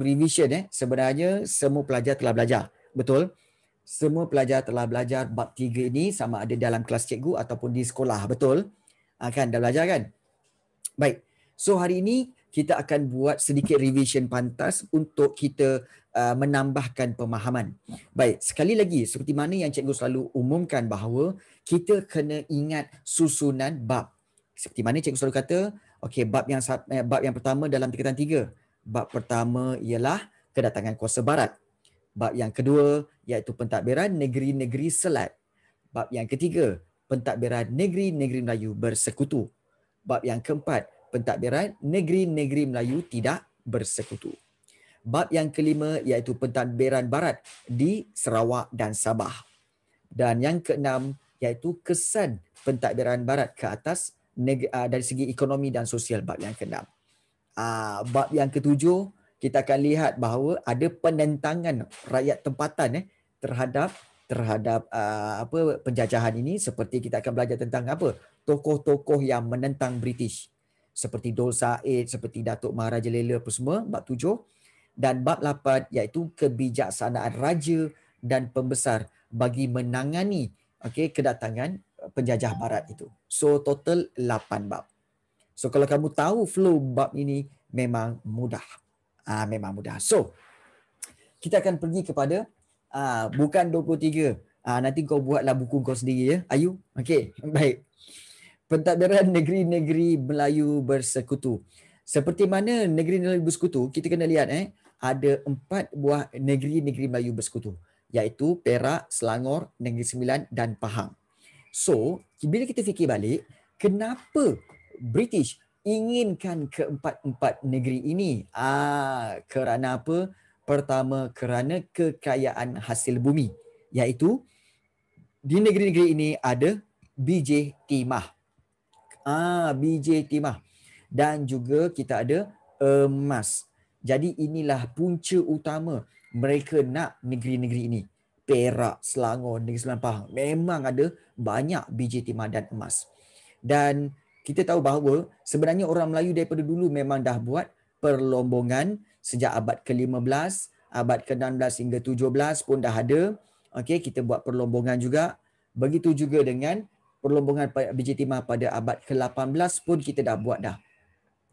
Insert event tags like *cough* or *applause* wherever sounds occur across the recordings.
revision eh sebenarnya semua pelajar telah belajar betul semua pelajar telah belajar bab 3 ini sama ada dalam kelas cikgu ataupun di sekolah betul akan ah, dah belajar kan baik so hari ini kita akan buat sedikit revision pantas untuk kita uh, menambahkan pemahaman baik sekali lagi seperti mana yang cikgu selalu umumkan bahawa kita kena ingat susunan bab seperti mana cikgu selalu kata okey bab yang eh, bab yang pertama dalam tingkatan 3 Bab pertama ialah kedatangan kuasa barat. Bab yang kedua iaitu pentadbiran negeri-negeri selat. Bab yang ketiga, pentadbiran negeri-negeri Melayu bersekutu. Bab yang keempat, pentadbiran negeri-negeri Melayu tidak bersekutu. Bab yang kelima iaitu pentadbiran barat di Sarawak dan Sabah. Dan yang keenam iaitu kesan pentadbiran barat ke atas ah, dari segi ekonomi dan sosial bab yang keenam. Ah, bab yang ketujuh kita akan lihat bahawa ada penentangan rakyat tempatan eh terhadap terhadap uh, apa penjajahan ini seperti kita akan belajar tentang apa tokoh-tokoh yang menentang British seperti Dol Said seperti Datuk Maharaja Lela apa semua bab tujuh dan bab lapan iaitu kebijaksanaan raja dan pembesar bagi menangani okey kedatangan penjajah barat itu so total lapan bab So kalau kamu tahu flow bab ini memang mudah. Ah uh, memang mudah. So kita akan pergi kepada ah uh, bukan 23. Ah uh, nanti kau buatlah buku kau sendiri ya. Ayu. Okey. *laughs* Baik. Pentadbiran negeri-negeri Melayu bersekutu. Seperti mana negeri-negeri bersekutu, kita kena lihat eh ada empat buah negeri-negeri Melayu bersekutu iaitu Perak, Selangor, Negeri Sembilan dan Pahang. So, bila kita fikir balik, kenapa British inginkan keempat-empat negeri ini. Ah, kerana apa? Pertama kerana kekayaan hasil bumi, iaitu di negeri-negeri ini ada biji timah. Ah, biji timah dan juga kita ada emas. Jadi inilah punca utama mereka nak negeri-negeri ini. Perak, Selangor, Negeri Sembilan Pahang. Memang ada banyak biji timah dan emas. Dan kita tahu bahawa sebenarnya orang Melayu daripada dulu memang dah buat perlombongan sejak abad ke-15, abad ke-16 hingga 17 pun dah ada. Okey, kita buat perlombongan juga. Begitu juga dengan perlombongan biji timah pada abad ke-18 pun kita dah buat dah.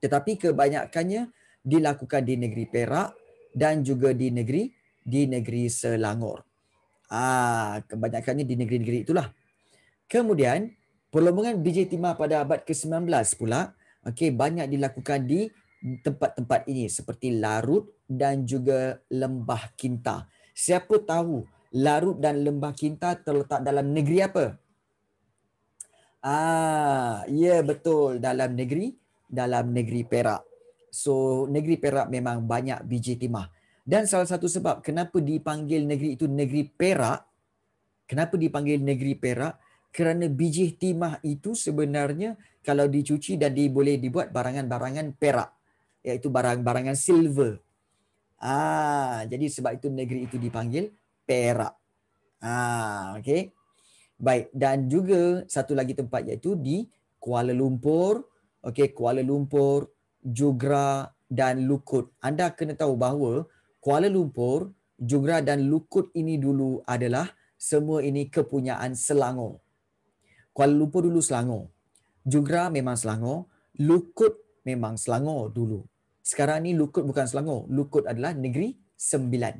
Tetapi kebanyakannya dilakukan di negeri Perak dan juga di negeri di negeri Selangor. Ah, kebanyakannya di negeri-negeri itulah. Kemudian Perlombongan biji timah pada abad ke-19 pula okay banyak dilakukan di tempat-tempat ini seperti Larut dan juga Lembah Kinta. Siapa tahu Larut dan Lembah Kinta terletak dalam negeri apa? Ah, ya yeah, betul dalam negeri dalam negeri Perak. So negeri Perak memang banyak biji timah. Dan salah satu sebab kenapa dipanggil negeri itu negeri Perak? Kenapa dipanggil negeri Perak? kerana biji timah itu sebenarnya kalau dicuci dan boleh dibuat barangan-barangan perak iaitu barang-barangan silver. Ah, jadi sebab itu negeri itu dipanggil Perak. Ah, okay. Baik, dan juga satu lagi tempat iaitu di Kuala Lumpur. Okay, Kuala Lumpur, Jugra dan Lukut. Anda kena tahu bahawa Kuala Lumpur, Jugra dan Lukut ini dulu adalah semua ini kepunyaan Selangor. Kuala Lumpur dulu Selangor. Jugra memang Selangor. Lukut memang Selangor dulu. Sekarang ni Lukut bukan Selangor. Lukut adalah Negeri Sembilan.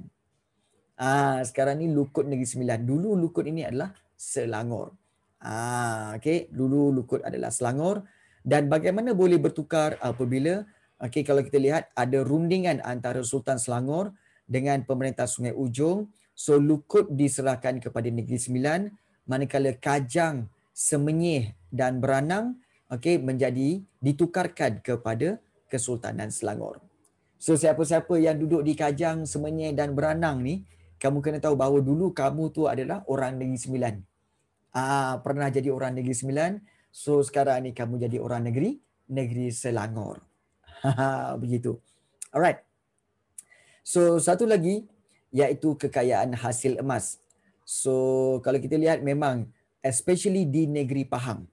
Ah, sekarang ni Lukut Negeri Sembilan. Dulu Lukut ini adalah Selangor. Ah, okay. Dulu Lukut adalah Selangor. Dan bagaimana boleh bertukar apabila okay, kalau kita lihat ada rundingan antara Sultan Selangor dengan pemerintah Sungai Ujong. So Lukut diserahkan kepada Negeri Sembilan manakala Kajang Semenyih dan Beranang okey menjadi ditukarkan kepada Kesultanan Selangor. So siapa-siapa yang duduk di Kajang, Semenyih dan Beranang ni, kamu kena tahu bahawa dulu kamu tu adalah orang Negeri Sembilan. Ah, pernah jadi orang Negeri Sembilan. So sekarang ni kamu jadi orang negeri Negeri Selangor. *laughs* begitu. Alright. So satu lagi iaitu kekayaan hasil emas. So kalau kita lihat memang especially di negeri Pahang.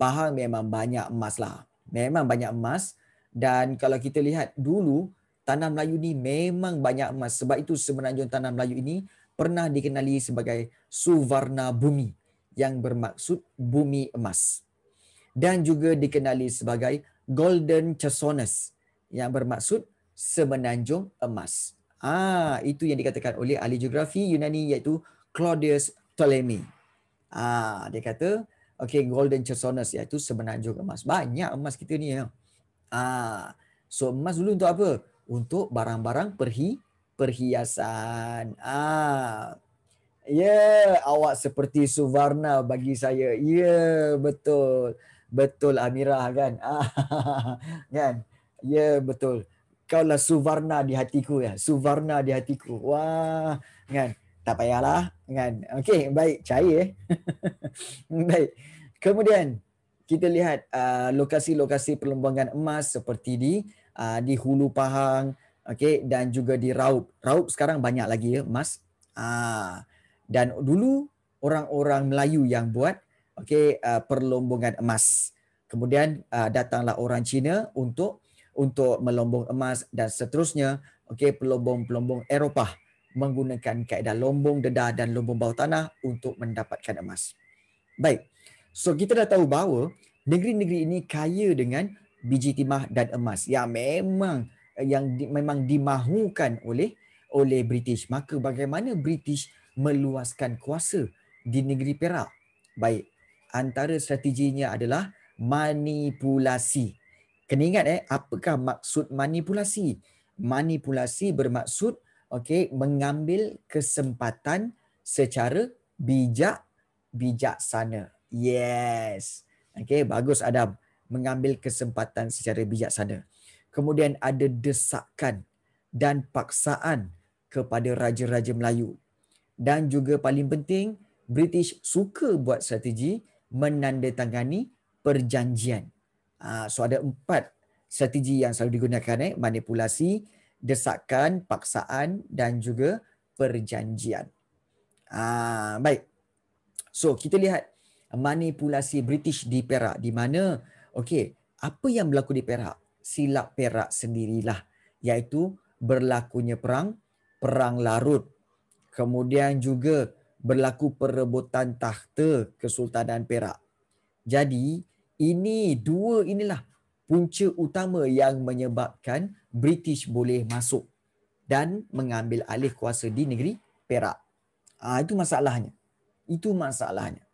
Pahang memang banyak emas lah. Memang banyak emas dan kalau kita lihat dulu tanah Melayu ni memang banyak emas. Sebab itu semenanjung tanah Melayu ini pernah dikenali sebagai Suvarna Bumi yang bermaksud bumi emas. Dan juga dikenali sebagai Golden Chersonus yang bermaksud semenanjung emas. Ah, itu yang dikatakan oleh ahli geografi Yunani iaitu Claudius Ptolemy. Ah, dia kata, okay, golden chersonus iaitu semenanjung emas. Banyak emas kita ni. Ya. Ah, so emas dulu untuk apa? Untuk barang-barang perhi perhiasan. Ah. Ya, yeah, awak seperti Suvarna bagi saya. Ya, yeah, betul. Betul Amira kan? Ah, *laughs* kan? Ya, yeah, betul. Kau lah Suvarna di hatiku ya. Suvarna di hatiku. Wah, kan? tak payahlah kan okey baik cair eh *laughs* baik kemudian kita lihat uh, lokasi-lokasi perlembagaan emas seperti di uh, di Hulu Pahang okey dan juga di Raub Raub sekarang banyak lagi ya emas uh, dan dulu orang-orang Melayu yang buat okey uh, perlembagaan emas kemudian uh, datanglah orang Cina untuk untuk melombong emas dan seterusnya okey pelombong-pelombong Eropah menggunakan kaedah lombong dedah dan lombong bawah tanah untuk mendapatkan emas. Baik. So kita dah tahu bahawa negeri-negeri ini kaya dengan biji timah dan emas yang memang yang di, memang dimahukan oleh oleh British. Maka bagaimana British meluaskan kuasa di negeri Perak? Baik. Antara strateginya adalah manipulasi. Kena ingat eh apakah maksud manipulasi? Manipulasi bermaksud okey mengambil kesempatan secara bijak bijaksana yes okey bagus adam mengambil kesempatan secara bijaksana kemudian ada desakan dan paksaan kepada raja-raja Melayu dan juga paling penting British suka buat strategi menandatangani perjanjian. Ah, so ada empat strategi yang selalu digunakan. Eh, manipulasi, desakan, paksaan dan juga perjanjian. Ah, baik. So, kita lihat manipulasi British di Perak di mana okey, apa yang berlaku di Perak? Silap Perak sendirilah iaitu berlakunya perang, perang larut. Kemudian juga berlaku perebutan tahta Kesultanan Perak. Jadi, ini dua inilah punca utama yang menyebabkan British boleh masuk dan mengambil alih kuasa di negeri Perak. ha, itu masalahnya. Itu masalahnya.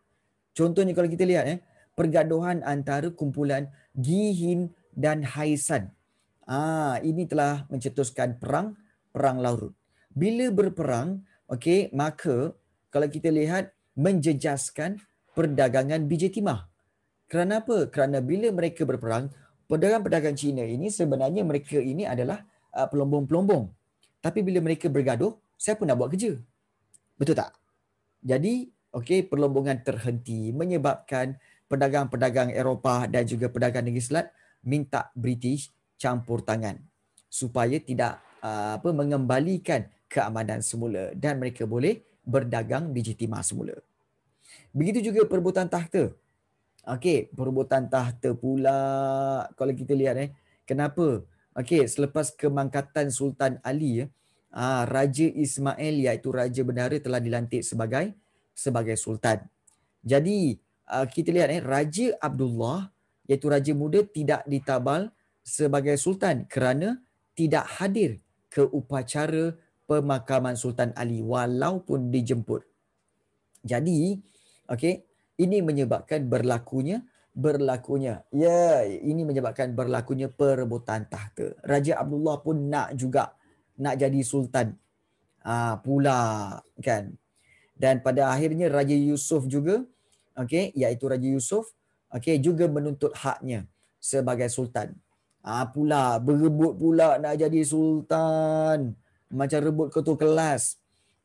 Contohnya kalau kita lihat eh pergaduhan antara kumpulan Gihin dan Haisan. ha, ah, ini telah mencetuskan perang perang larut. Bila berperang, okay, maka kalau kita lihat menjejaskan perdagangan biji timah. Kenapa? Kerana bila mereka berperang, pedagang-pedagang Cina ini sebenarnya mereka ini adalah uh, pelombong-pelombong. Tapi bila mereka bergaduh, siapa nak buat kerja? Betul tak? Jadi, okey, perlombongan terhenti menyebabkan pedagang-pedagang Eropah dan juga pedagang negeri Selat minta British campur tangan supaya tidak uh, apa mengembalikan keamanan semula dan mereka boleh berdagang di JT semula. Begitu juga perebutan tahta. Okey, perebutan tahta pula kalau kita lihat eh. Kenapa? Okey, selepas kemangkatan Sultan Ali ya, ah Raja Ismail iaitu raja bendahara telah dilantik sebagai sebagai sultan. Jadi, ah, kita lihat eh Raja Abdullah iaitu raja muda tidak ditabal sebagai sultan kerana tidak hadir ke upacara pemakaman Sultan Ali walaupun dijemput. Jadi, okey, ini menyebabkan berlakunya berlakunya ya ini menyebabkan berlakunya perebutan tahta raja abdullah pun nak juga nak jadi sultan uh, pula kan dan pada akhirnya raja yusuf juga okey iaitu raja yusuf okey juga menuntut haknya sebagai sultan ah pula berebut pula nak jadi sultan macam rebut ketua kelas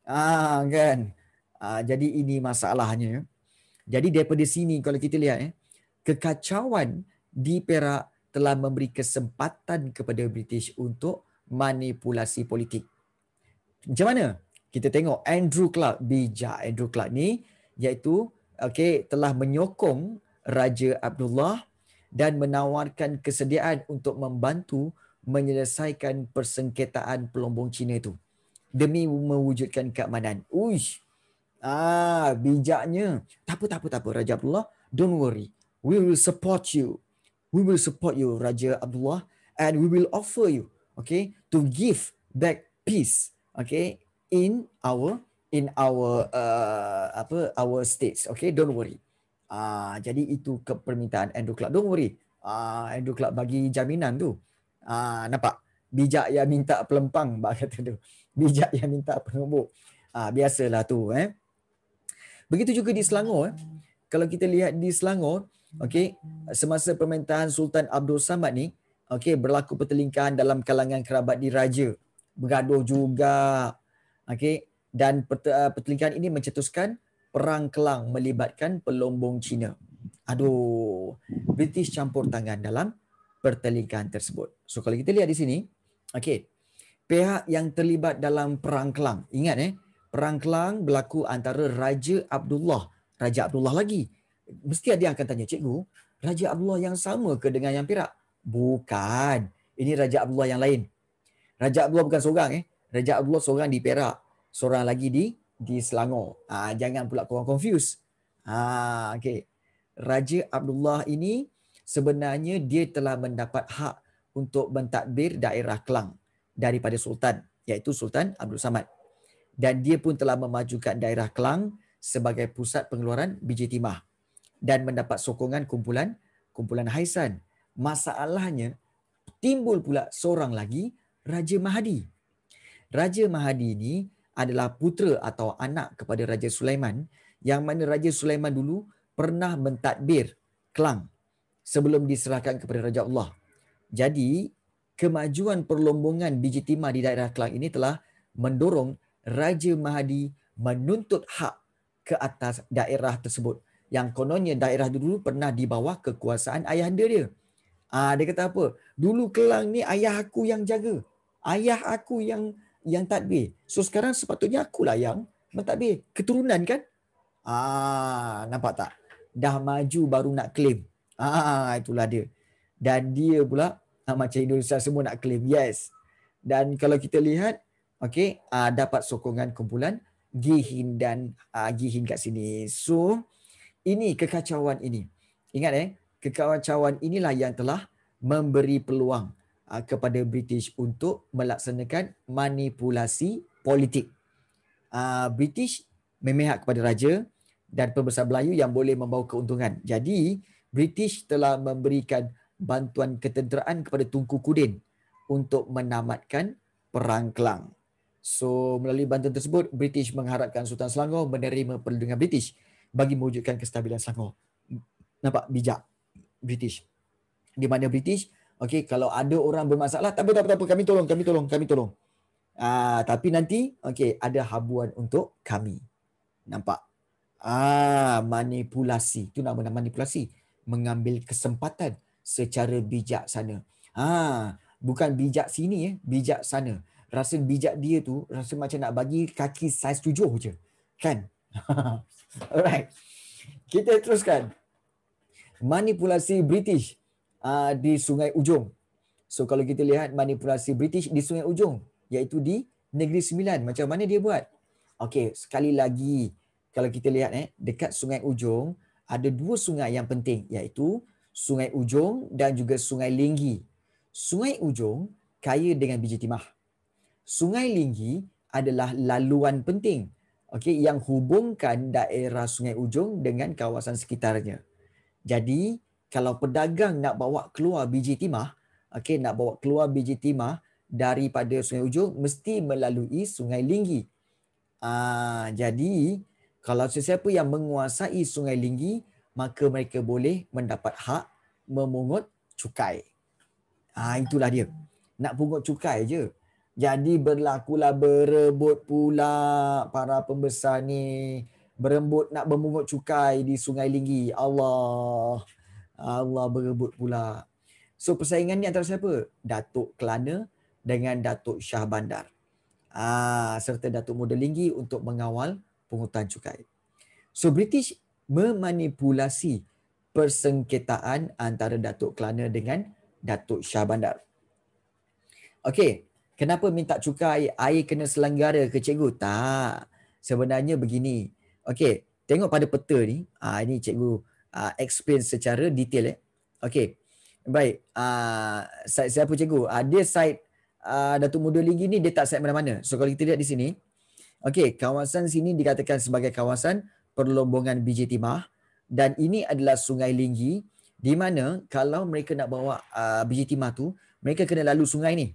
ah kan uh, jadi ini masalahnya ya jadi daripada sini kalau kita lihat eh, kekacauan di Perak telah memberi kesempatan kepada British untuk manipulasi politik. Macam mana? Kita tengok Andrew Clark, bijak Andrew Clark ni iaitu okay, telah menyokong Raja Abdullah dan menawarkan kesediaan untuk membantu menyelesaikan persengketaan pelombong Cina itu demi mewujudkan keamanan. Uish, Ah, bijaknya. Tak apa, tak apa, tak apa, Raja Abdullah. Don't worry. We will support you. We will support you, Raja Abdullah. And we will offer you, okay, to give back peace, okay, in our in our uh, apa our states, okay. Don't worry. Ah, jadi itu kepermintaan Andrew Clark. Don't worry. Ah, uh, Andrew Clark bagi jaminan tu. Ah, nampak bijak yang minta pelempang, *laughs* bahagian tu. Bijak yang minta penumbuk. Ah, biasalah tu, eh. Begitu juga di Selangor. Eh. Kalau kita lihat di Selangor, okay, semasa pemerintahan Sultan Abdul Samad ni, okay, berlaku pertelingkahan dalam kalangan kerabat diraja. Bergaduh juga. Okay. Dan eh, pertelingkahan ini mencetuskan Perang Kelang melibatkan pelombong Cina. Aduh, British campur tangan dalam pertelingkahan tersebut. So kalau kita lihat di sini, okay, pihak yang terlibat dalam Perang Kelang, ingat eh, perang kelang berlaku antara Raja Abdullah. Raja Abdullah lagi. Mesti ada yang akan tanya, cikgu, Raja Abdullah yang sama ke dengan yang Perak? Bukan. Ini Raja Abdullah yang lain. Raja Abdullah bukan seorang. Eh. Raja Abdullah seorang di Perak. Seorang lagi di di Selangor. Ha, jangan pula korang confuse. Ha, ah, okay. Raja Abdullah ini sebenarnya dia telah mendapat hak untuk mentadbir daerah Kelang daripada Sultan iaitu Sultan Abdul Samad dan dia pun telah memajukan daerah Kelang sebagai pusat pengeluaran biji timah dan mendapat sokongan kumpulan kumpulan Haisan. Masalahnya timbul pula seorang lagi Raja Mahadi. Raja Mahadi ini adalah putera atau anak kepada Raja Sulaiman yang mana Raja Sulaiman dulu pernah mentadbir Kelang sebelum diserahkan kepada Raja Allah. Jadi kemajuan perlombongan biji timah di daerah Kelang ini telah mendorong Raja Mahadi menuntut hak ke atas daerah tersebut yang kononnya daerah itu dulu pernah di bawah kekuasaan ayah dia. Ah dia kata apa? Dulu Kelang ni ayah aku yang jaga. Ayah aku yang yang tadbir. So sekarang sepatutnya akulah yang mentadbir. Keturunan kan? Ah nampak tak? Dah maju baru nak claim. Ah itulah dia. Dan dia pula ah, macam Indonesia semua nak claim. Yes. Dan kalau kita lihat okey uh, dapat sokongan kumpulan Gihin dan uh, ah, Gihin kat sini. So ini kekacauan ini. Ingat eh, kekacauan inilah yang telah memberi peluang uh, kepada British untuk melaksanakan manipulasi politik. Uh, British memihak kepada raja dan pembesar Melayu yang boleh membawa keuntungan. Jadi British telah memberikan bantuan ketenteraan kepada Tunku Kudin untuk menamatkan Perang Kelang. So melalui bantuan tersebut, British mengharapkan Sultan Selangor menerima perlindungan British bagi mewujudkan kestabilan Selangor. Nampak bijak British. Di mana British, okay, kalau ada orang bermasalah, tak apa, tak apa, apa. kami tolong, kami tolong, kami tolong. Ah, uh, tapi nanti okay, ada habuan untuk kami. Nampak? Ah, manipulasi. Itu nama nama manipulasi. Mengambil kesempatan secara bijak sana Ah, bukan bijak sini, eh. bijak sana rasa bijak dia tu rasa macam nak bagi kaki saiz tujuh je. Kan? *laughs* Alright. Kita teruskan. Manipulasi British uh, di Sungai Ujung. So kalau kita lihat manipulasi British di Sungai Ujung iaitu di Negeri Sembilan. Macam mana dia buat? Okey, sekali lagi kalau kita lihat eh dekat Sungai Ujung ada dua sungai yang penting iaitu Sungai Ujung dan juga Sungai Linggi. Sungai Ujung kaya dengan biji timah. Sungai Linggi adalah laluan penting okay, yang hubungkan daerah Sungai Ujung dengan kawasan sekitarnya. Jadi kalau pedagang nak bawa keluar biji timah, okay, nak bawa keluar biji timah daripada Sungai Ujung mesti melalui Sungai Linggi. Ah jadi kalau sesiapa yang menguasai Sungai Linggi maka mereka boleh mendapat hak memungut cukai. Ah itulah dia. Nak pungut cukai je. Jadi berlakulah berebut pula para pembesar ni berebut nak memungut cukai di Sungai Linggi. Allah. Allah berebut pula. So persaingan ni antara siapa? Datuk Kelana dengan Datuk Shah Bandar. Ah serta Datuk Muda Linggi untuk mengawal pungutan cukai. So British memanipulasi persengketaan antara Datuk Kelana dengan Datuk Shah Bandar. Okey, kenapa minta cukai air kena selenggara ke cikgu? Tak. Sebenarnya begini. Okey, tengok pada peta ni. Ah ini cikgu ah explain secara detail eh. Okey. Baik. Ah side siapa cikgu? Ah dia side ah Datuk Muda Linggi ni dia tak side mana-mana. So kalau kita lihat di sini. Okey, kawasan sini dikatakan sebagai kawasan perlombongan biji timah dan ini adalah Sungai Linggi di mana kalau mereka nak bawa uh, ah, biji timah tu mereka kena lalu sungai ni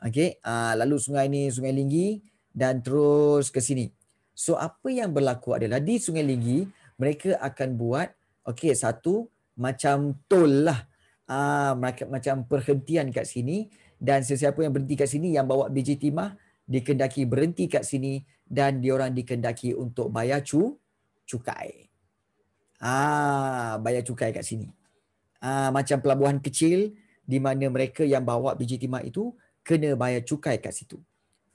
Okay, uh, ah, lalu sungai ni Sungai Linggi dan terus ke sini. So apa yang berlaku adalah di Sungai Linggi mereka akan buat okay satu macam tol lah. Ah uh, mereka macam perhentian kat sini dan sesiapa yang berhenti kat sini yang bawa biji timah dikendaki berhenti kat sini dan diorang dikendaki untuk bayar cu cukai. Ah bayar cukai kat sini. Ah macam pelabuhan kecil di mana mereka yang bawa biji timah itu kena bayar cukai kat situ.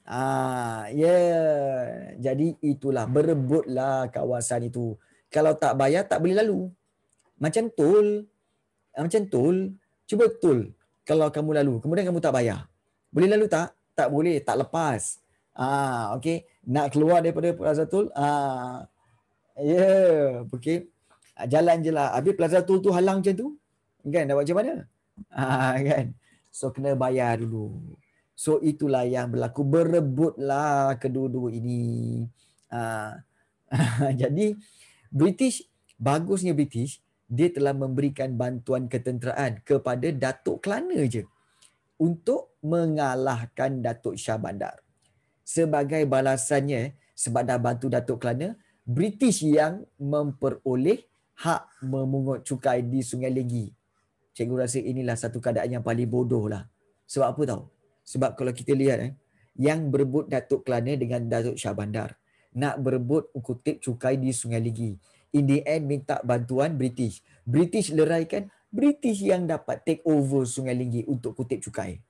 Ah, ya. Yeah. Jadi itulah berebutlah kawasan itu. Kalau tak bayar tak boleh lalu. Macam tol. Ah, macam tol. Cuba tol. Kalau kamu lalu, kemudian kamu tak bayar. Boleh lalu tak? Tak boleh, tak lepas. Ah, okey. Nak keluar daripada Plaza Tol, ah. Ya, yeah. okey. Ah, jalan je lah. Habis Plaza Tol tu halang macam tu. Kan, nak buat macam mana? Ah, kan. So kena bayar dulu. So itulah yang berlaku. Berebutlah kedua-dua ini. Ha. *laughs* Jadi British, bagusnya British, dia telah memberikan bantuan ketenteraan kepada Datuk Kelana je untuk mengalahkan Datuk Shah Bandar. Sebagai balasannya, sebab dah bantu Datuk Kelana, British yang memperoleh hak memungut cukai di Sungai Legi cikgu rasa inilah satu keadaan yang paling bodoh lah. Sebab apa tahu? Sebab kalau kita lihat eh, yang berebut Datuk Kelana dengan Datuk Shah Bandar nak berebut kutip cukai di Sungai Ligi. In the end minta bantuan British. British leraikan British yang dapat take over Sungai Ligi untuk kutip cukai.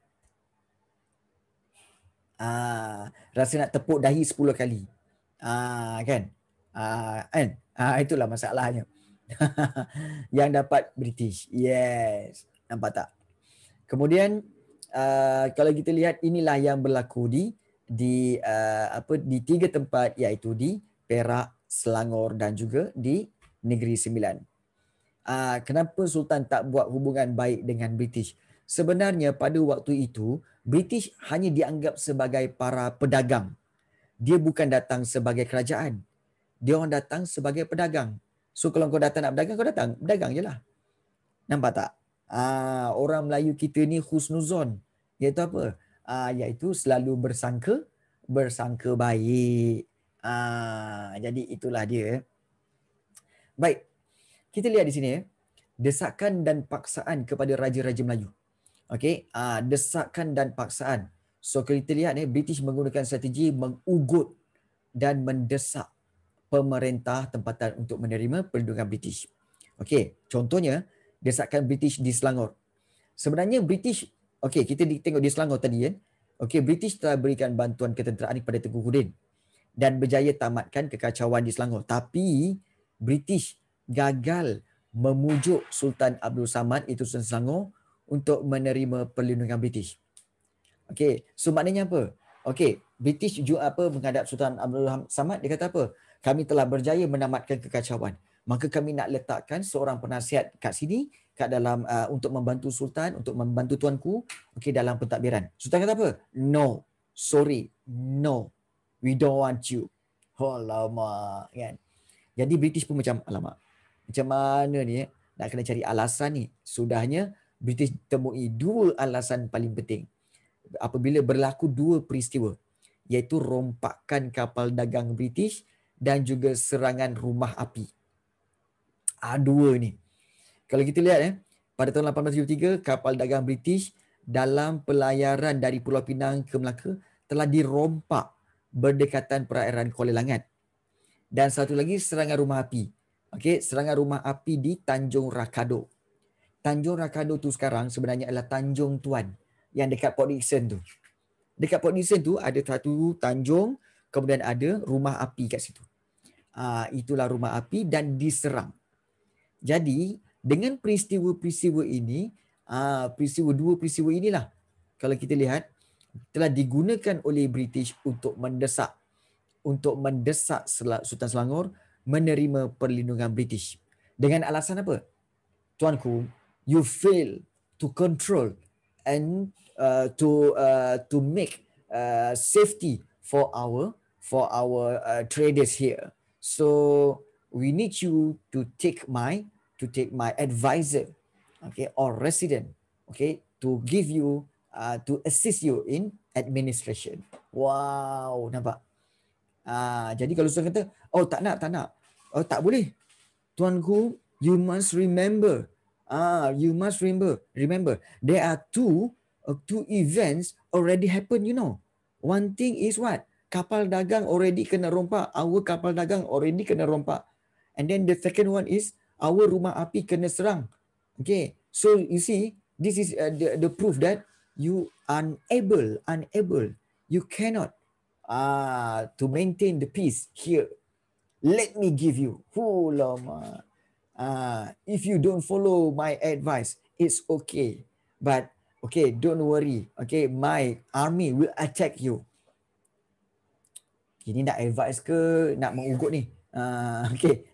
Ah, rasa nak tepuk dahi 10 kali. Ah, kan? Ah, kan? Ah, itulah masalahnya. *laughs* yang dapat British. Yes. Nampak tak? Kemudian uh, kalau kita lihat inilah yang berlaku di di uh, apa di tiga tempat iaitu di Perak, Selangor dan juga di Negeri Sembilan. Uh, kenapa Sultan tak buat hubungan baik dengan British? Sebenarnya pada waktu itu British hanya dianggap sebagai para pedagang. Dia bukan datang sebagai kerajaan. Dia orang datang sebagai pedagang. So kalau kau datang nak berdagang, kau datang. Berdagang je lah. Nampak tak? Ah, orang Melayu kita ni khusnuzon. Iaitu apa? Ah, iaitu selalu bersangka, bersangka baik. Ah, jadi itulah dia. Baik. Kita lihat di sini. Eh. Desakan dan paksaan kepada raja-raja Melayu. Okay. ah, desakan dan paksaan. So kita lihat ni, British menggunakan strategi mengugut dan mendesak pemerintah tempatan untuk menerima perlindungan British. Okey, contohnya desakan British di Selangor. Sebenarnya British, okey kita tengok di Selangor tadi ya. Okey, British telah berikan bantuan ketenteraan kepada Tengku Hudin dan berjaya tamatkan kekacauan di Selangor. Tapi British gagal memujuk Sultan Abdul Samad itu Sultan Selangor untuk menerima perlindungan British. Okey, so maknanya apa? Okey, British juga apa menghadap Sultan Abdul Samad dia kata apa? kami telah berjaya menamatkan kekacauan maka kami nak letakkan seorang penasihat kat sini kat dalam uh, untuk membantu sultan untuk membantu tuanku okey dalam pentadbiran sultan kata apa no sorry no we don't want you oh, alamak kan jadi british pun macam alamak macam mana ni eh? nak kena cari alasan ni sudahnya british temui dua alasan paling penting apabila berlaku dua peristiwa iaitu rompakan kapal dagang british dan juga serangan rumah api. Ha, dua ni. Kalau kita lihat eh, pada tahun 1873 kapal dagang British dalam pelayaran dari Pulau Pinang ke Melaka telah dirompak berdekatan perairan Kuala Langat. Dan satu lagi serangan rumah api. Okey, serangan rumah api di Tanjung Rakado. Tanjung Rakado tu sekarang sebenarnya adalah Tanjung Tuan yang dekat Port Dickson tu. Dekat Port Dickson tu ada satu tanjung kemudian ada rumah api kat situ. Ah, itulah rumah api dan diserang. Jadi dengan peristiwa-peristiwa ini, ah, peristiwa dua peristiwa inilah kalau kita lihat telah digunakan oleh British untuk mendesak untuk mendesak Sultan Selangor menerima perlindungan British. Dengan alasan apa? Tuanku, you fail to control and uh, to uh, to make uh, safety for our for our uh, traders here. So we need you to take my to take my advisor, okay, or resident, okay, to give you uh, to assist you in administration. Wow, nampak. Ah, uh, jadi kalau saya kata, oh tak nak, tak nak. Oh tak boleh. tuan Tuanku, you must remember. Ah, uh, you must remember. Remember, there are two uh, two events already happened, you know. One thing is what? kapal dagang already kena rompak. Our kapal dagang already kena rompak. And then the second one is our rumah api kena serang. Okay. So you see, this is uh, the, the proof that you unable, unable. You cannot uh, to maintain the peace here. Let me give you. Oh, lama. Uh, if you don't follow my advice, it's okay. But okay, don't worry. Okay, my army will attack you. Okay, ni nak advice ke nak mengugut ni? Ha, okay.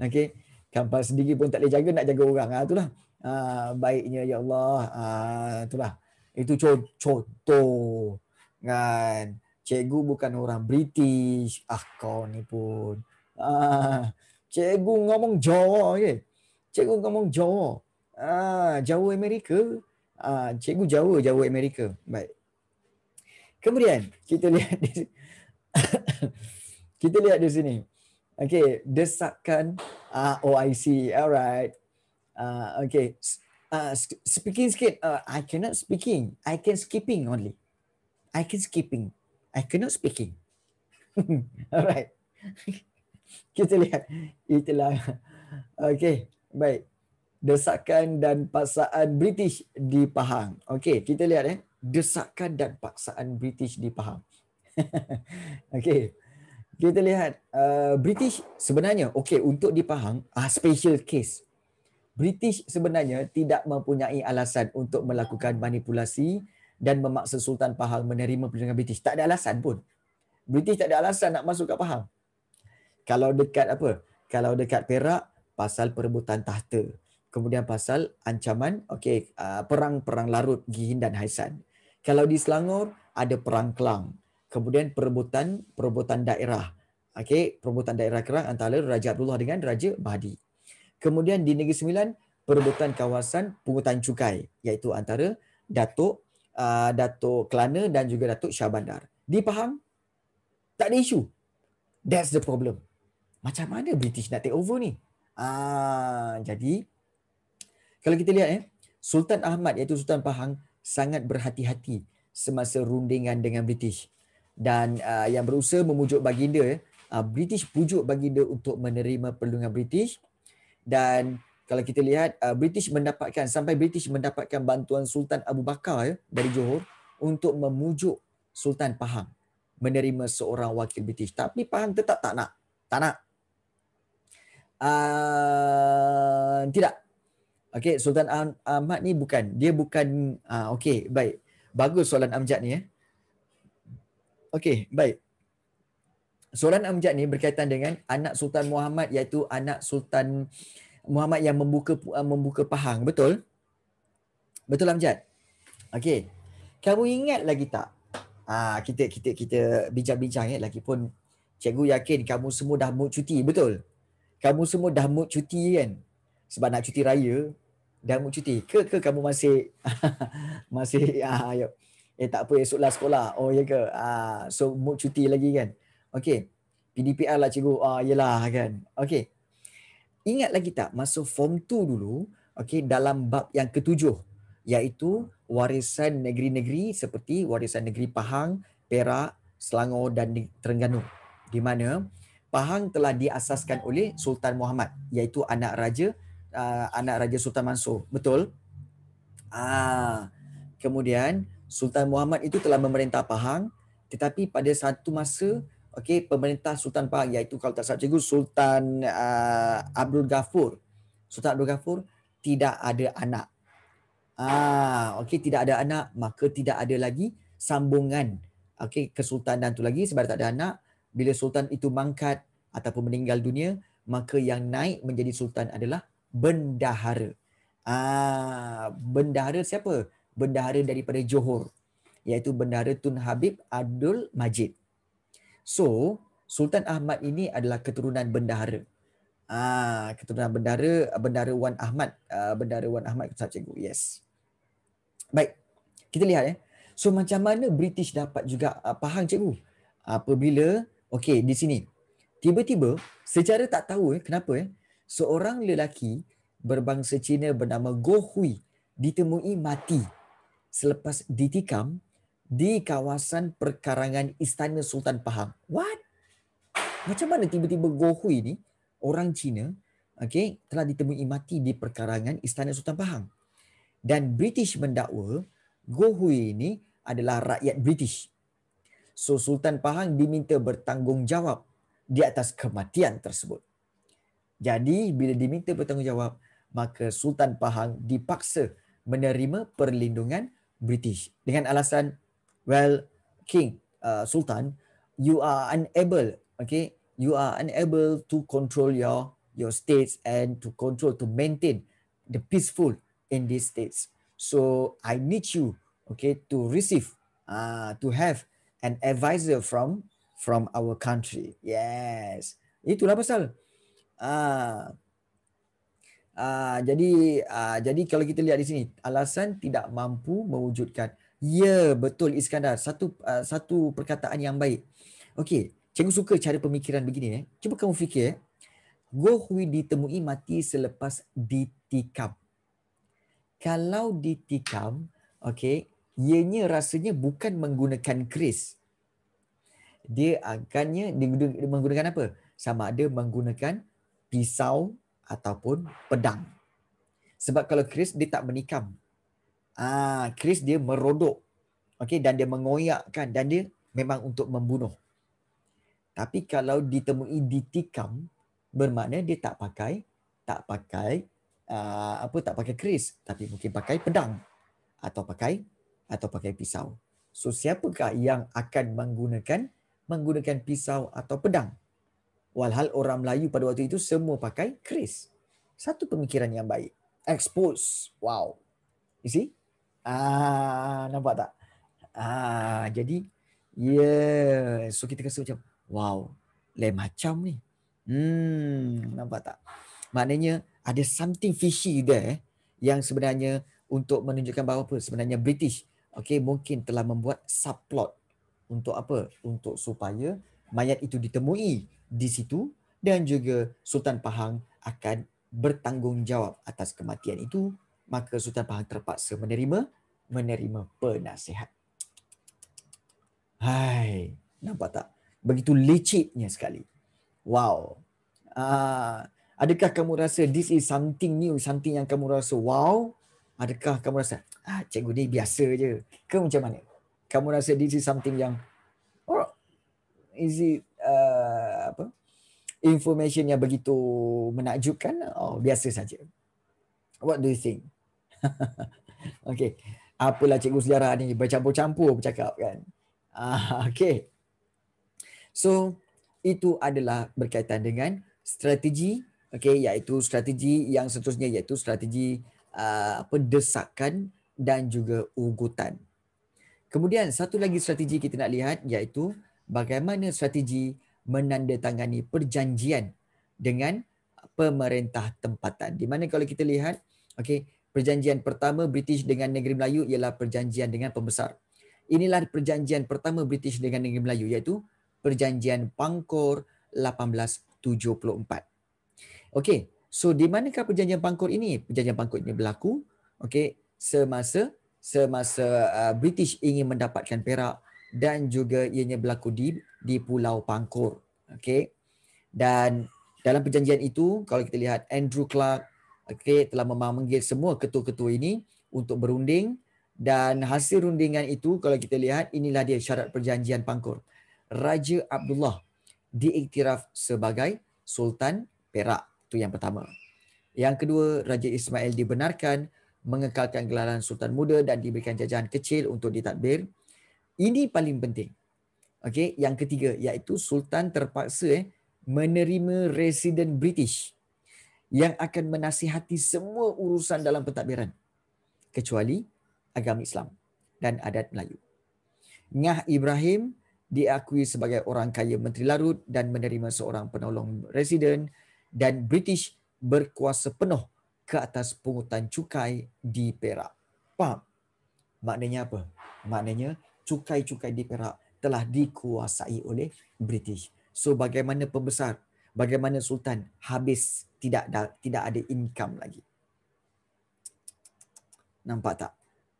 okay. Kampar sendiri pun tak boleh jaga, nak jaga orang. Ha, uh, itulah. Uh, baiknya, ya Allah. Ha, uh, itulah. Itu contoh. Kan? Cikgu bukan orang British. Ah, kau ni pun. Ha, cikgu ngomong Jawa. Okay? Cikgu ngomong Jawa. Ah, Jawa Amerika. Ah, uh, cikgu Jawa, Jawa Amerika. Baik. Kemudian, kita lihat di sini. *laughs* kita lihat di sini. Okay, desakan uh, OIC. Alright. Uh, okay. Uh, speaking sikit. Uh, I cannot speaking. I can skipping only. I can skipping. I cannot speaking. *laughs* Alright. *laughs* kita lihat. Itulah. Okay. Baik. Desakan dan paksaan British di Pahang. Okay. Kita lihat eh. Desakan dan paksaan British di Pahang. *laughs* okay. Kita lihat uh, British sebenarnya okay untuk di Pahang ah special case. British sebenarnya tidak mempunyai alasan untuk melakukan manipulasi dan memaksa Sultan Pahang menerima pelindungan British. Tak ada alasan pun. British tak ada alasan nak masuk ke Pahang. Kalau dekat apa? Kalau dekat Perak pasal perebutan tahta. Kemudian pasal ancaman okey ah, perang-perang larut Gihin dan Haisan. Kalau di Selangor ada perang Kelang kemudian perebutan perebutan daerah. Okey, perebutan daerah Kerang antara Raja Abdullah dengan Raja Mahdi. Kemudian di Negeri Sembilan, perebutan kawasan pungutan cukai iaitu antara Datuk uh, Datuk Kelana dan juga Datuk Shah Bandar. Di Pahang tak ada isu. That's the problem. Macam mana British nak take over ni? Ah, jadi kalau kita lihat eh, Sultan Ahmad iaitu Sultan Pahang sangat berhati-hati semasa rundingan dengan British dan uh, yang berusaha memujuk baginda uh, British pujuk baginda untuk menerima perlindungan British dan kalau kita lihat uh, British mendapatkan sampai British mendapatkan bantuan Sultan Abu Bakar ya, dari Johor untuk memujuk Sultan Pahang menerima seorang wakil British tapi Pahang tetap tak nak tak nak uh, tidak okey Sultan Ahmad ni bukan dia bukan uh, okey baik bagus soalan Amjad ni ya eh. Okey, baik. Soalan Amjad ni berkaitan dengan anak Sultan Muhammad iaitu anak Sultan Muhammad yang membuka ah, membuka Pahang, betul? Betul Amjad. Okey. Kamu ingat lagi tak? Ah, kita kita kita bincang-bincang eh lagi pun cikgu yakin kamu semua dah mood cuti, betul? Kamu semua dah mood cuti kan? Sebab nak cuti raya dah mood cuti. Ke ke kamu masih *laughs* masih ah, ayo. Eh tak apa esok lah sekolah. Oh ya ke? Ah so mood cuti lagi kan. Okey. PDPR lah cikgu. Ah yalah kan. Okey. Ingat lagi tak masa form 2 dulu, okey dalam bab yang ketujuh iaitu warisan negeri-negeri seperti warisan negeri Pahang, Perak, Selangor dan Terengganu. Di mana Pahang telah diasaskan oleh Sultan Muhammad iaitu anak raja ah, anak raja Sultan Mansur. Betul? Ah kemudian Sultan Muhammad itu telah memerintah Pahang tetapi pada satu masa okey pemerintah Sultan Pahang iaitu kalau tak salah cikgu Sultan uh, Abdul Ghafur Sultan Abdul Ghafur tidak ada anak. Ah okey tidak ada anak maka tidak ada lagi sambungan okey kesultanan tu lagi sebab tak ada anak bila sultan itu mangkat ataupun meninggal dunia maka yang naik menjadi sultan adalah bendahara. Ah bendahara siapa? bendahara daripada Johor iaitu bendahara Tun Habib Abdul Majid. So, Sultan Ahmad ini adalah keturunan bendahara. Ah, keturunan bendahara bendahara Wan Ahmad, ah, bendahara Wan Ahmad kata cikgu. Yes. Baik. Kita lihat ya. So macam mana British dapat juga faham ah, cikgu? Apabila okey di sini. Tiba-tiba secara tak tahu eh kenapa eh seorang lelaki berbangsa Cina bernama Go Hui ditemui mati selepas ditikam di kawasan perkarangan Istana Sultan Pahang. What? Macam mana tiba-tiba Gohui ni orang Cina okay, telah ditemui mati di perkarangan Istana Sultan Pahang. Dan British mendakwa Gohui ini adalah rakyat British. So Sultan Pahang diminta bertanggungjawab di atas kematian tersebut. Jadi bila diminta bertanggungjawab, maka Sultan Pahang dipaksa menerima perlindungan British dengan alasan well king uh, sultan you are unable okay you are unable to control your your states and to control to maintain the peaceful in these states so i need you okay to receive uh, to have an advisor from from our country yes itulah pasal ah uh, Ah, jadi uh, jadi kalau kita lihat di sini alasan tidak mampu mewujudkan. Ya betul Iskandar satu uh, satu perkataan yang baik. Okey, cikgu suka cara pemikiran begini eh. Cuba kamu fikir eh. Goh Hui ditemui mati selepas ditikam. Kalau ditikam, okey, ianya rasanya bukan menggunakan keris. Dia akannya menggunakan apa? Sama ada menggunakan pisau ataupun pedang. Sebab kalau Chris dia tak menikam. Ah, Chris dia merodok. Okey dan dia mengoyakkan dan dia memang untuk membunuh. Tapi kalau ditemui ditikam bermakna dia tak pakai tak pakai uh, apa tak pakai keris tapi mungkin pakai pedang atau pakai atau pakai pisau. So siapakah yang akan menggunakan menggunakan pisau atau pedang? Walhal orang Melayu pada waktu itu semua pakai keris. Satu pemikiran yang baik. Expose. Wow. You see? Ah, nampak tak? Ah, jadi, yeah. So kita rasa macam, wow. le macam ni. Hmm, nampak tak? Maknanya ada something fishy there eh, yang sebenarnya untuk menunjukkan bahawa apa? Sebenarnya British okay, mungkin telah membuat subplot untuk apa? Untuk supaya mayat itu ditemui di situ dan juga Sultan Pahang akan bertanggungjawab atas kematian itu maka Sultan Pahang terpaksa menerima menerima penasihat. Hai, nampak tak? Begitu leciknya sekali. Wow. Uh, adakah kamu rasa this is something new, something yang kamu rasa wow? Adakah kamu rasa, ah, cikgu ni biasa je? Ke macam mana? Kamu rasa this is something yang oh, is it uh, apa information yang begitu menakjubkan oh biasa saja what do you think *laughs* okay apalah cikgu sejarah ni bercampur-campur bercakap kan uh, *laughs* okay so itu adalah berkaitan dengan strategi okay iaitu strategi yang seterusnya iaitu strategi uh, apa desakan dan juga ugutan kemudian satu lagi strategi kita nak lihat iaitu bagaimana strategi menandatangani perjanjian dengan pemerintah tempatan. Di mana kalau kita lihat, okey, perjanjian pertama British dengan negeri Melayu ialah perjanjian dengan pembesar. Inilah perjanjian pertama British dengan negeri Melayu iaitu perjanjian Pangkor 1874. Okey, so di manakah perjanjian Pangkor ini? Perjanjian Pangkor ini berlaku okey semasa semasa uh, British ingin mendapatkan Perak dan juga ianya berlaku di di Pulau Pangkor. Okey. Dan dalam perjanjian itu kalau kita lihat Andrew Clark okey telah memanggil semua ketua-ketua ini untuk berunding dan hasil rundingan itu kalau kita lihat inilah dia syarat perjanjian Pangkor. Raja Abdullah diiktiraf sebagai Sultan Perak. Itu yang pertama. Yang kedua, Raja Ismail dibenarkan mengekalkan gelaran Sultan Muda dan diberikan jajahan kecil untuk ditadbir. Ini paling penting. Okey, yang ketiga iaitu sultan terpaksa eh menerima resident British yang akan menasihati semua urusan dalam pentadbiran kecuali agama Islam dan adat Melayu. Ngah Ibrahim diakui sebagai orang kaya Menteri Larut dan menerima seorang penolong Resident dan British berkuasa penuh ke atas pungutan cukai di Perak. Faham? Maknanya apa? Maknanya cukai-cukai di Perak telah dikuasai oleh British. So bagaimana pembesar, bagaimana sultan habis tidak ada, tidak ada income lagi. Nampak tak?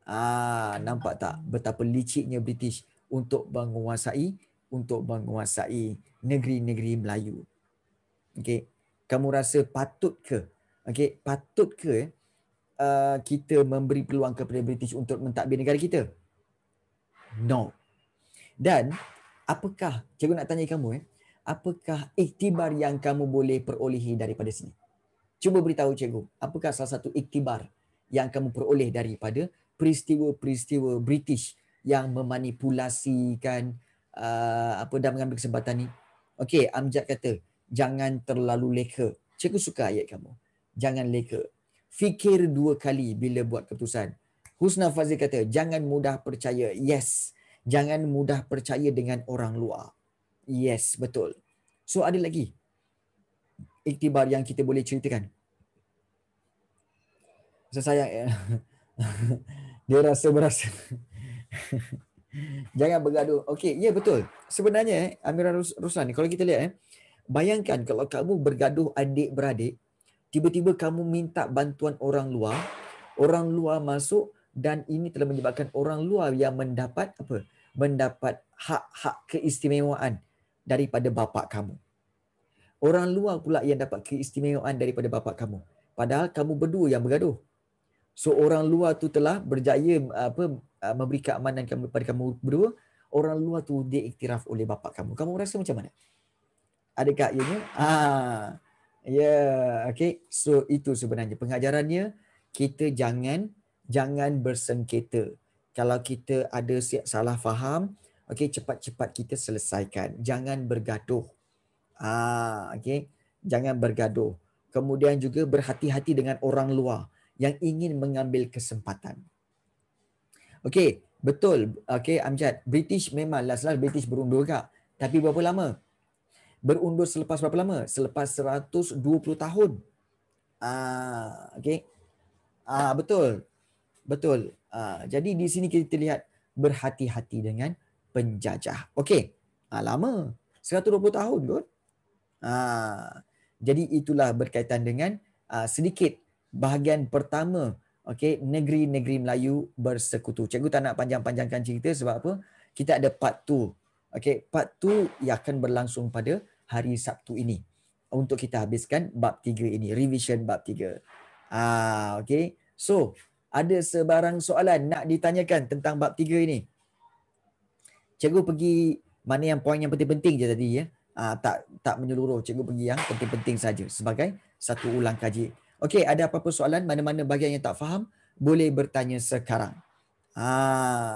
Ah, nampak tak betapa liciknya British untuk menguasai untuk menguasai negeri-negeri Melayu. Okey. Kamu rasa patut ke? Okey, patut ke uh, kita memberi peluang kepada British untuk mentadbir negara kita? No. Dan apakah, cikgu nak tanya kamu, eh, apakah iktibar yang kamu boleh perolehi daripada sini? Cuba beritahu cikgu, apakah salah satu iktibar yang kamu peroleh daripada peristiwa-peristiwa British yang memanipulasikan uh, apa dah mengambil kesempatan ni? Okey, Amjad kata, jangan terlalu leka. Cikgu suka ayat kamu. Jangan leka. Fikir dua kali bila buat keputusan. Husna Fazil kata, jangan mudah percaya. Yes. Jangan mudah percaya dengan orang luar. Yes, betul. So ada lagi iktibar yang kita boleh ceritakan. So, saya eh. *laughs* dia rasa berasa. *laughs* jangan bergaduh. Okey, ya yeah, betul. Sebenarnya Amira Ruslan, kalau kita lihat eh, bayangkan kalau kamu bergaduh adik-beradik, tiba-tiba kamu minta bantuan orang luar, orang luar masuk, dan ini telah menyebabkan orang luar yang mendapat apa? Mendapat hak-hak keistimewaan daripada bapa kamu. Orang luar pula yang dapat keistimewaan daripada bapa kamu. Padahal kamu berdua yang bergaduh. So orang luar tu telah berjaya apa memberi keamanan kepada kamu berdua. Orang luar tu diiktiraf oleh bapa kamu. Kamu rasa macam mana? Ada Adakah ianya? Ah. Ya, yeah. okay. So itu sebenarnya pengajarannya kita jangan jangan bersengketa. Kalau kita ada salah faham, okey cepat-cepat kita selesaikan. Jangan bergaduh. Ah, okey. Jangan bergaduh. Kemudian juga berhati-hati dengan orang luar yang ingin mengambil kesempatan. Okey, betul. Okey, Amjad, British memang last last British berundur ke? Tapi berapa lama? Berundur selepas berapa lama? Selepas 120 tahun. Ah, okey. Ah, betul. Betul. Uh, jadi di sini kita lihat berhati-hati dengan penjajah. Okey. Uh, lama. 120 tahun kot. Uh, ah, jadi itulah berkaitan dengan uh, sedikit bahagian pertama okay, negeri-negeri Melayu bersekutu. Cikgu tak nak panjang-panjangkan cerita sebab apa? Kita ada part tu. Okay, part tu yang akan berlangsung pada hari Sabtu ini. Untuk kita habiskan bab tiga ini. Revision bab tiga. Ah, okay. So, ada sebarang soalan nak ditanyakan tentang bab tiga ini. Cikgu pergi mana yang poin yang penting-penting je tadi ya. Ah tak tak menyeluruh cikgu pergi yang penting-penting saja sebagai satu ulang kaji. Okey, ada apa-apa soalan mana-mana bahagian yang tak faham boleh bertanya sekarang. Ah uh.